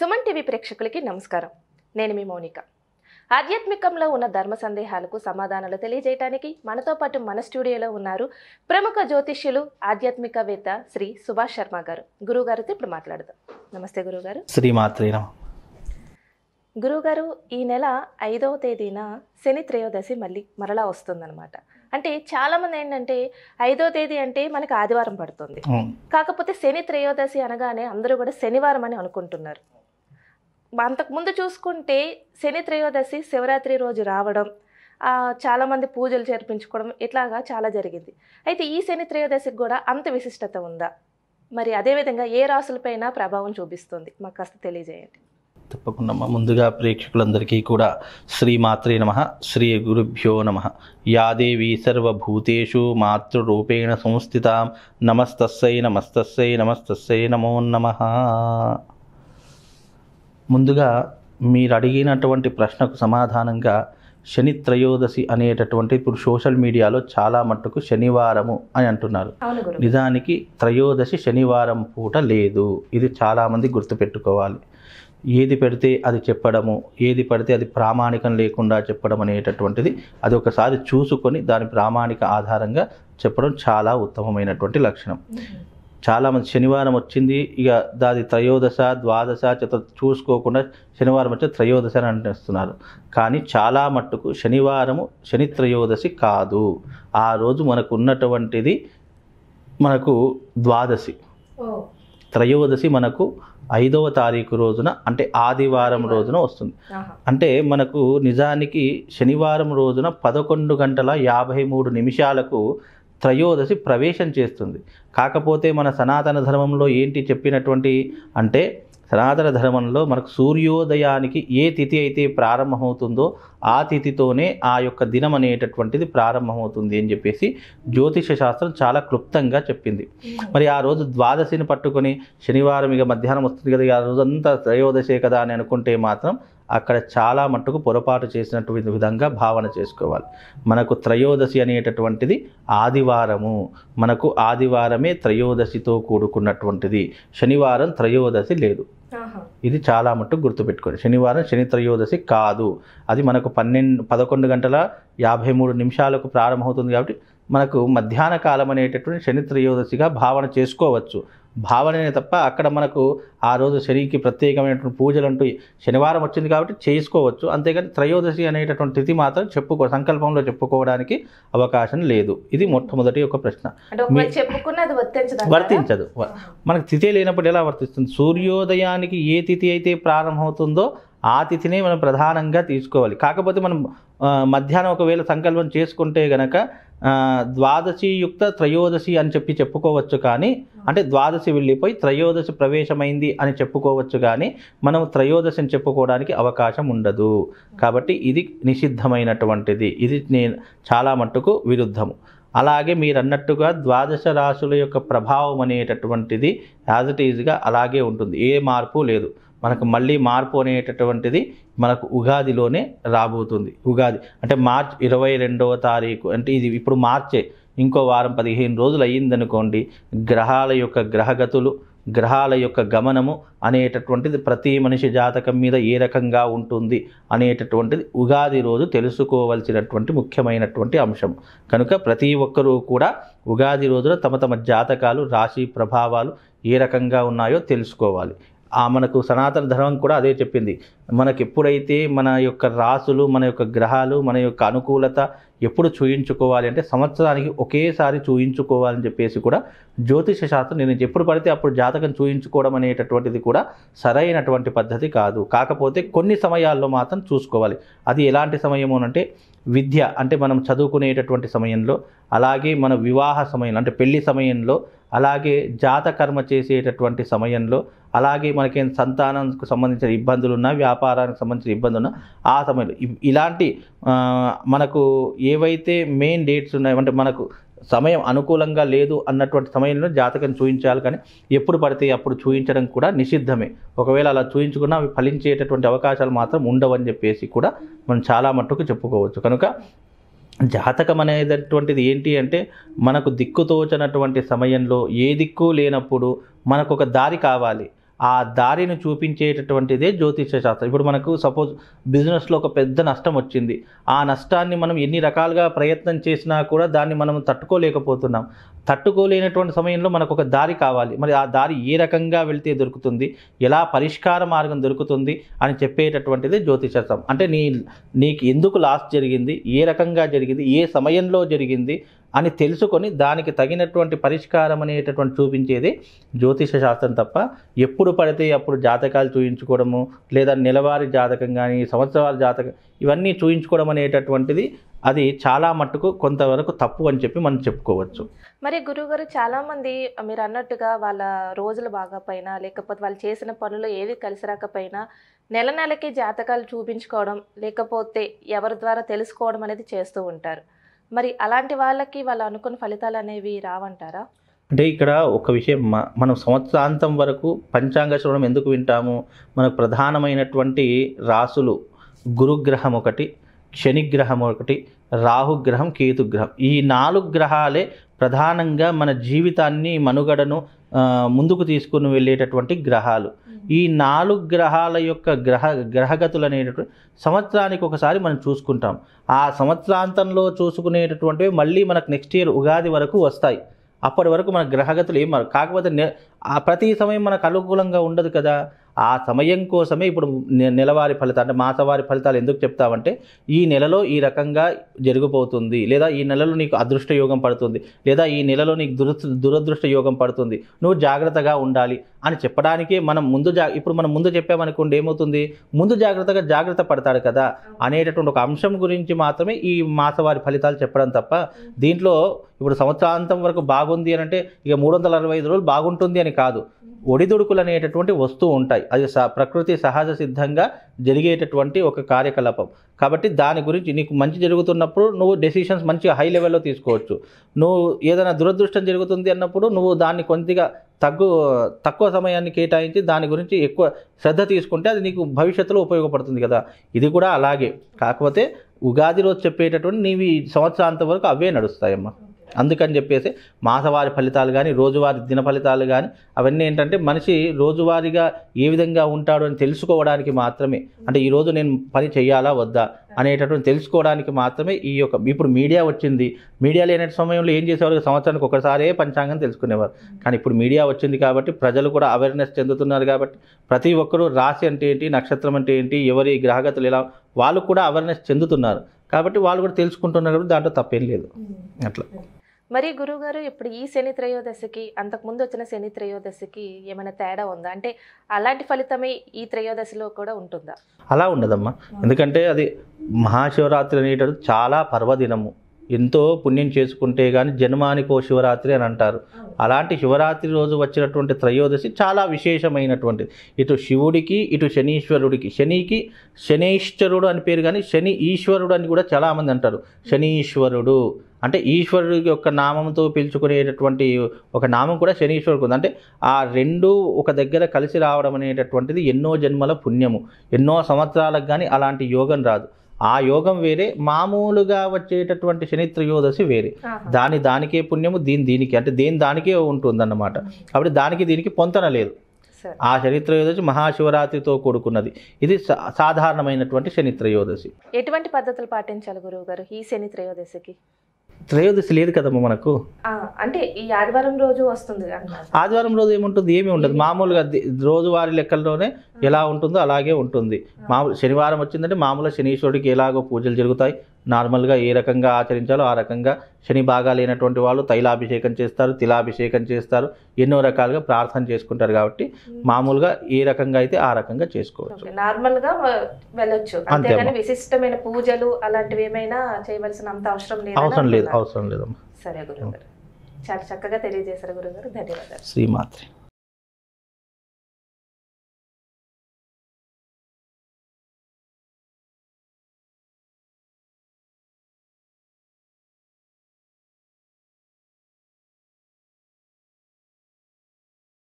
Suman TV ప్రేక్షకులకి నమస్కారం నేను మీ మౌనిక ఆధ్యాత్మికంలో ఉన్న ధర్మ సందేహాలకు సమాధానాలు తెలియజేయడానికి మనతో పాటు మన స్టూడియోలో ఉన్నారు ప్రముఖ జ్యోతిష్యులు ఆధ్యాత్మికవేత్త శ్రీ సుభాష్ శర్మ గారు గురువు గారితో ఇప్పుడు మాట్లాడదాం నమస్తే గురువుగారు శ్రీమాత్రేన గురువుగారు ఈ నెల ఐదవ తేదీన శని త్రయోదశి మళ్ళీ మరలా వస్తుందన్నమాట అంటే చాలామంది ఏంటంటే ఐదో తేదీ అంటే మనకి ఆదివారం పడుతుంది కాకపోతే శని త్రయోదశి అనగానే అందరూ కూడా శనివారం అని అనుకుంటున్నారు అంతకుముందు చూసుకుంటే శని త్రయోదశి శివరాత్రి రోజు రావడం చాలామంది పూజలు చేర్పించుకోవడం ఇట్లాగా చాలా జరిగింది అయితే ఈ శని త్రయోదశికి కూడా అంత విశిష్టత ఉందా మరి అదేవిధంగా ఏ రాసులపైన ప్రభావం చూపిస్తుంది మాకు కాస్త తెలియజేయండి తప్పకుండా ముందుగా ప్రేక్షకులందరికీ కూడా శ్రీమాత్రే నమ శ్రీ గురుభ్యో నమ యాదేవి సర్వభూతేషు మాతృరూపేణ సంస్థితాం నమస్తస్సై నమస్తస్సై నమస్తస్సై నమో నమ ముందుగా మీరు అడిగినటువంటి ప్రశ్నకు సమాధానంగా శని త్రయోదశి అనేటటువంటి ఇప్పుడు సోషల్ మీడియాలో చాలా మట్టుకు శనివారము అని అంటున్నారు నిజానికి త్రయోదశి శనివారం పూట లేదు ఇది చాలామంది గుర్తుపెట్టుకోవాలి ఏది పెడితే అది చెప్పడము ఏది పడితే అది ప్రామాణికం లేకుండా చెప్పడం అనేటటువంటిది అది ఒకసారి చూసుకొని దాని ప్రామాణిక ఆధారంగా చెప్పడం చాలా ఉత్తమమైనటువంటి లక్షణం చాలామంది శనివారం వచ్చింది ఇక దాది త్రయోదశ ద్వాదశ చతుర్ చూసుకోకుండా శనివారం వచ్చి త్రయోదశ అని అంటేస్తున్నారు కానీ చాలా మట్టుకు శనివారము శని త్రయోదశి కాదు ఆ రోజు మనకు ఉన్నటువంటిది మనకు ద్వాదశి త్రయోదశి మనకు ఐదవ తారీఖు రోజున అంటే ఆదివారం రోజున వస్తుంది అంటే మనకు నిజానికి శనివారం రోజున పదకొండు గంటల యాభై మూడు నిమిషాలకు త్రయోదశి ప్రవేశం చేస్తుంది కాకపోతే మన సనాతన ధర్మంలో ఏంటి చెప్పినటువంటి అంటే సనాతన ధర్మంలో మనకు సూర్యోదయానికి ఏ తిథి అయితే ప్రారంభమవుతుందో ఆ తిథితోనే ఆ యొక్క దినం అనేటటువంటిది ప్రారంభమవుతుంది అని చెప్పేసి జ్యోతిష శాస్త్రం చాలా క్లుప్తంగా చెప్పింది మరి ఆ రోజు ద్వాదశిని పట్టుకొని శనివారం ఇక మధ్యాహ్నం వస్తుంది కదా ఆ రోజంతా త్రయోదశే కదా అని అనుకుంటే మాత్రం అక్కడ చాలా మట్టుకు పొరపాటు చేసినటువంటి విధంగా భావన చేసుకోవాలి మనకు త్రయోదశి అనేటటువంటిది ఆదివారము మనకు ఆదివారమే త్రయోదశితో కూడుకున్నటువంటిది శనివారం త్రయోదశి లేదు ఇది చాలా మట్టుకు గుర్తుపెట్టుకోండి శనివారం శని త్రయోదశి కాదు అది మనకు పన్నెండు పదకొండు గంటల యాభై మూడు నిమిషాలకు ప్రారంభమవుతుంది కాబట్టి మనకు మధ్యాహ్న కాలం అనేటటువంటి శని త్రయోదశిగా భావన చేసుకోవచ్చు భావననే తప్ప అక్కడ మనకు ఆ రోజు శనికి ప్రత్యేకమైనటువంటి పూజలు అంటూ శనివారం వచ్చింది కాబట్టి చేసుకోవచ్చు అంతేగాని త్రయోదశి అనేటటువంటి తిథి మాత్రం చెప్పుకో సంకల్పంలో చెప్పుకోవడానికి అవకాశం లేదు ఇది మొట్టమొదటి ఒక ప్రశ్న వర్తించదు మనకు తిథి లేనప్పుడు ఎలా వర్తిస్తుంది సూర్యోదయానికి ఏ తిథి అయితే ప్రారంభమవుతుందో ఆ తిథిని మనం ప్రధానంగా తీసుకోవాలి కాకపోతే మనం మధ్యాహ్నం ఒకవేళ సంకల్పం చేసుకుంటే గనక ద్వాదశి యుక్త త్రయోదశి అని చెప్పి చెప్పుకోవచ్చు కానీ అంటే ద్వాదశి వెళ్ళిపోయి త్రయోదశి ప్రవేశమైంది అని చెప్పుకోవచ్చు కానీ మనం త్రయోదశిని చెప్పుకోవడానికి అవకాశం ఉండదు కాబట్టి ఇది నిషిద్ధమైనటువంటిది ఇది నేను చాలా మట్టుకు విరుద్ధము అలాగే మీరు అన్నట్టుగా ద్వాదశ రాశుల యొక్క ప్రభావం అనేటటువంటిది యాజ్ ఇట్ ఈజ్గా అలాగే ఉంటుంది ఏ మార్పు లేదు మనకు మళ్ళీ మార్పు అనేటటువంటిది మనకు ఉగాదిలోనే రాబోతుంది ఉగాది అంటే మార్చ్ ఇరవై రెండవ తారీఖు అంటే ఇది ఇప్పుడు మార్చే ఇంకో వారం పదిహేను రోజులు అయ్యిందనుకోండి గ్రహాల యొక్క గ్రహగతులు గ్రహాల యొక్క గమనము అనేటటువంటిది ప్రతి మనిషి జాతకం మీద ఏ రకంగా ఉంటుంది అనేటటువంటిది ఉగాది రోజు తెలుసుకోవలసినటువంటి ముఖ్యమైనటువంటి అంశం కనుక ప్రతి ఒక్కరూ కూడా ఉగాది రోజున తమ తమ జాతకాలు రాశి ప్రభావాలు ఏ రకంగా ఉన్నాయో తెలుసుకోవాలి మనకు సనాతన ధర్మం కూడా అదే చెప్పింది మనకి ఎప్పుడైతే మన యొక్క రాసులు మన యొక్క గ్రహాలు మన యొక్క అనుకూలత ఎప్పుడు చూయించుకోవాలి అంటే సంవత్సరానికి ఒకేసారి చూయించుకోవాలని చెప్పేసి కూడా జ్యోతిష శాస్త్రం నేను ఎప్పుడు పడితే అప్పుడు జాతకం చూయించుకోవడం అనేటటువంటిది కూడా సరైనటువంటి పద్ధతి కాదు కాకపోతే కొన్ని సమయాల్లో మాత్రం చూసుకోవాలి అది ఎలాంటి సమయము అంటే విద్య అంటే మనం చదువుకునేటటువంటి సమయంలో అలాగే మన వివాహ సమయంలో అంటే పెళ్లి సమయంలో అలాగే జాతకర్మ చేసేటటువంటి సమయంలో అలాగే మనకేం సంతానంకు సంబంధించిన ఇబ్బందులు ఉన్నా వ్యాపారానికి సంబంధించిన ఇబ్బందులు ఉన్నా ఆ సమయంలో ఇలాంటి మనకు ఏవైతే మెయిన్ డేట్స్ ఉన్నాయో అంటే మనకు సమయం అనుకూలంగా లేదు అన్నటువంటి సమయంలో జాతకం చూయించాలి కానీ ఎప్పుడు పడితే అప్పుడు చూయించడం కూడా నిషిద్ధమే ఒకవేళ అలా చూయించుకున్నా అవి ఫలించేటటువంటి అవకాశాలు మాత్రం ఉండవని చెప్పేసి కూడా మనం చాలా మట్టుకు చెప్పుకోవచ్చు కనుక జాతకం అనేటటువంటిది ఏంటి అంటే మనకు దిక్కు సమయంలో ఏ దిక్కు లేనప్పుడు మనకు ఒక దారి కావాలి ఆ దారిని చూపించేటటువంటిదే జ్యోతిష శాస్త్రం ఇప్పుడు మనకు సపోజ్ బిజినెస్లో ఒక పెద్ద నష్టం వచ్చింది ఆ నష్టాన్ని మనం ఎన్ని రకాలుగా ప్రయత్నం చేసినా కూడా దాన్ని మనం తట్టుకోలేకపోతున్నాం తట్టుకోలేనటువంటి సమయంలో మనకు ఒక దారి కావాలి మరి ఆ దారి ఏ రకంగా వెళితే దొరుకుతుంది ఎలా పరిష్కార మార్గం దొరుకుతుంది అని చెప్పేటటువంటిది జ్యోతిషాస్త్రం అంటే నీ నీకు ఎందుకు లాస్ట్ జరిగింది ఏ రకంగా జరిగింది ఏ సమయంలో జరిగింది అని తెలుసుకొని దానికి తగినటువంటి పరిష్కారం అనేటటువంటి చూపించేది జ్యోతిష శాస్త్రం తప్ప ఎప్పుడు పడితే అప్పుడు జాతకాలు చూయించుకోవడము లేదా నెలవారి జాతకం కానీ సంవత్సరాల జాతకం ఇవన్నీ చూయించుకోవడం అనేటటువంటిది అది చాలా మట్టుకు కొంతవరకు తప్పు అని చెప్పి మనం చెప్పుకోవచ్చు మరి గురుగారు చాలామంది మీరు అన్నట్టుగా వాళ్ళ రోజులు బాగా పైన లేకపోతే వాళ్ళు చేసిన పనులు ఏవి కలిసి రాకపోయినా నెల నెలకి జాతకాలు చూపించుకోవడం లేకపోతే ఎవరి ద్వారా తెలుసుకోవడం అనేది చేస్తూ ఉంటారు మరి అలాంటి వాళ్ళకి వాళ్ళు అనుకున్న ఫలితాలు అనేవి రావంటారా అంటే ఇక్కడ ఒక విషయం మనం సంవత్సరాంతం వరకు పంచాంగ శ్రవణం ఎందుకు వింటాము మనకు ప్రధానమైనటువంటి రాసులు గురుగ్రహం ఒకటి శనిగ్రహం ఒకటి రాహుగ్రహం కేతుగ్రహం ఈ నాలుగు గ్రహాలే ప్రధానంగా మన జీవితాన్ని మనుగడను ముందుకు తీసుకుని వెళ్ళేటటువంటి గ్రహాలు ఈ నాలుగు గ్రహాల యొక్క గ్రహ గ్రహగతులు అనేటటువంటి సంవత్సరానికి ఒకసారి మనం చూసుకుంటాం ఆ సంవత్సరాంతంలో చూసుకునేటటువంటివి మళ్ళీ మనకు నెక్స్ట్ ఇయర్ ఉగాది వరకు వస్తాయి అప్పటి వరకు మన గ్రహగతులు ఏం కాకపోతే ప్రతి సమయం మనకు అనుకూలంగా ఉండదు కదా ఆ సమయం కోసమే ఇప్పుడు నెలవారి ఫలితాలు అంటే మాసవారి ఫలితాలు ఎందుకు చెప్తామంటే ఈ నెలలో ఈ రకంగా జరిగిపోతుంది లేదా ఈ నెలలో నీకు అదృష్ట యోగం పడుతుంది లేదా ఈ నెలలో నీకు దుర దురదృష్ట యోగం పడుతుంది నువ్వు జాగ్రత్తగా ఉండాలి అని చెప్పడానికే మనం ముందు జా ఇప్పుడు మనం ముందు చెప్పామనుకోండి ఏమవుతుంది ముందు జాగ్రత్తగా జాగ్రత్త పడతాడు కదా అనేటటువంటి ఒక అంశం గురించి మాత్రమే ఈ మాసవారి ఫలితాలు చెప్పడం తప్ప దీంట్లో ఇప్పుడు సంవత్సరాంతం వరకు బాగుంది అని అంటే ఇక మూడు వందల అరవై ఐదు రోజులు బాగుంటుంది అని కాదు ఒడిదుడుకులు అనేటటువంటి వస్తూ ఉంటాయి అది స ప్రకృతి సహజ సిద్ధంగా జరిగేటటువంటి ఒక కార్యకలాపం కాబట్టి దాని గురించి నీకు మంచి జరుగుతున్నప్పుడు నువ్వు డెసిషన్స్ మంచి హై లెవెల్లో తీసుకోవచ్చు నువ్వు ఏదైనా దురదృష్టం జరుగుతుంది అన్నప్పుడు నువ్వు దాన్ని కొద్దిగా తగ్గు తక్కువ సమయాన్ని కేటాయించి దాని గురించి ఎక్కువ శ్రద్ధ తీసుకుంటే అది నీకు భవిష్యత్తులో ఉపయోగపడుతుంది కదా ఇది కూడా అలాగే కాకపోతే ఉగాది రోజు చెప్పేటటువంటి నీవి సంవత్సరాంత వరకు అవే నడుస్తాయమ్మా అందుకని చెప్పేసి మాసవారి ఫలితాలు కానీ రోజువారి దిన ఫలితాలు కానీ అవన్నీ ఏంటంటే మనిషి రోజువారీగా ఏ విధంగా ఉంటాడు అని తెలుసుకోవడానికి మాత్రమే అంటే ఈరోజు నేను పని చేయాలా వద్దా అనేటటువంటి తెలుసుకోవడానికి మాత్రమే ఈ యొక్క ఇప్పుడు మీడియా వచ్చింది మీడియా లేని సమయంలో ఏం చేసేవారు సంవత్సరానికి ఒకసారే పంచాంగం తెలుసుకునేవారు కానీ ఇప్పుడు మీడియా వచ్చింది కాబట్టి ప్రజలు కూడా అవేర్నెస్ చెందుతున్నారు కాబట్టి ప్రతి ఒక్కరూ రాశి అంటే ఏంటి నక్షత్రం అంటే ఏంటి ఎవరి గ్రహగతులు ఎలా వాళ్ళు కూడా అవేర్నెస్ చెందుతున్నారు కాబట్టి వాళ్ళు కూడా తెలుసుకుంటున్నారు కాబట్టి దాంట్లో తప్పేం లేదు అట్లా మరి గురువుగారు ఇప్పుడు ఈ శని త్రయోదశికి అంతకుముందు వచ్చిన శని త్రయోదశికి ఏమైనా తేడా ఉందా అంటే అలాంటి ఫలితమే ఈ త్రయోదశిలో కూడా ఉంటుందా అలా ఉండదమ్మా ఎందుకంటే అది మహాశివరాత్రి అనేటది చాలా పర్వదినము ఎంతో పుణ్యం చేసుకుంటే కానీ జన్మానికో శివరాత్రి అని అంటారు అలాంటి శివరాత్రి రోజు వచ్చినటువంటి త్రయోదశి చాలా విశేషమైనటువంటిది ఇటు శివుడికి ఇటు శనీశ్వరుడికి శనికి శనీశ్వరుడు అని పేరు కానీ శని ఈశ్వరుడు అని కూడా చాలామంది అంటారు శనీశ్వరుడు అంటే ఈశ్వరుడు యొక్క నామంతో పిలుచుకునేటటువంటి ఒక నామం కూడా శనీశ్వరుడికి ఉంది అంటే ఆ రెండు ఒక దగ్గర కలిసి రావడం అనేటటువంటిది ఎన్నో జన్మల పుణ్యము ఎన్నో సంవత్సరాలకు కానీ అలాంటి యోగం రాదు ఆ యోగం వేరే మామూలుగా వచ్చేటటువంటి శనిత్ర త్రయోదశి వేరే దాని దానికే పుణ్యము దీని దీనికి అంటే దేని దానికే ఉంటుందన్నమాట కాబట్టి దానికి దీనికి పొంతన లేదు ఆ శనిత్రయోదశి మహాశివరాత్రితో కూడుకున్నది ఇది సాధారణమైనటువంటి శనిత్రయోదశి ఎటువంటి పద్ధతులు పాటించాలి గురువు గారు ఈ శనిత్రయోదశికి త్రయోదశి లేదు కదా మనకు అంటే ఈ ఆదివారం రోజు వస్తుంది ఆదివారం రోజు ఏముంటుంది ఏమి ఉండదు మామూలుగా రోజువారి లెక్కల్లోనే ఎలా ఉంటుందో అలాగే ఉంటుంది మామూలు శనివారం వచ్చిందంటే మామూలుగా శనీశ్వరుడికి ఎలాగో పూజలు జరుగుతాయి నార్మల్గా ఏ రకంగా ఆచరించాలో ఆ రకంగా శని బాగా లేనటువంటి వాళ్ళు తైలాభిషేకం చేస్తారు తిలాభిషేకం చేస్తారు ఎన్నో రకాలుగా ప్రార్థన చేసుకుంటారు కాబట్టి మామూలుగా ఏ రకంగా అయితే ఆ రకంగా చేసుకోవచ్చు నార్మల్గా వెళ్ళొచ్చు అంతేగాని విశిష్టమైన పూజలు అలాంటివి ఏమైనా చేయవలసిన అంత అవసరం లేదు అవసరం లేదు అవసరం లేదమ్మా సరే గురుగారు చాలా చక్కగా తెలియజేశారు గురుగారు ధన్యవాదాలు శ్రీమాత్రి